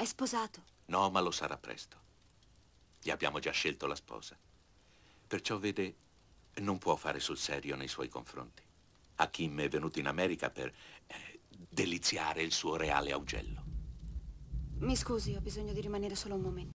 È sposato. No, ma lo sarà presto. Gli abbiamo già scelto la sposa. Perciò, vede, non può fare sul serio nei suoi confronti. Hakim è venuto in America per eh, deliziare il suo reale augello. Mi scusi, ho bisogno di rimanere solo un momento.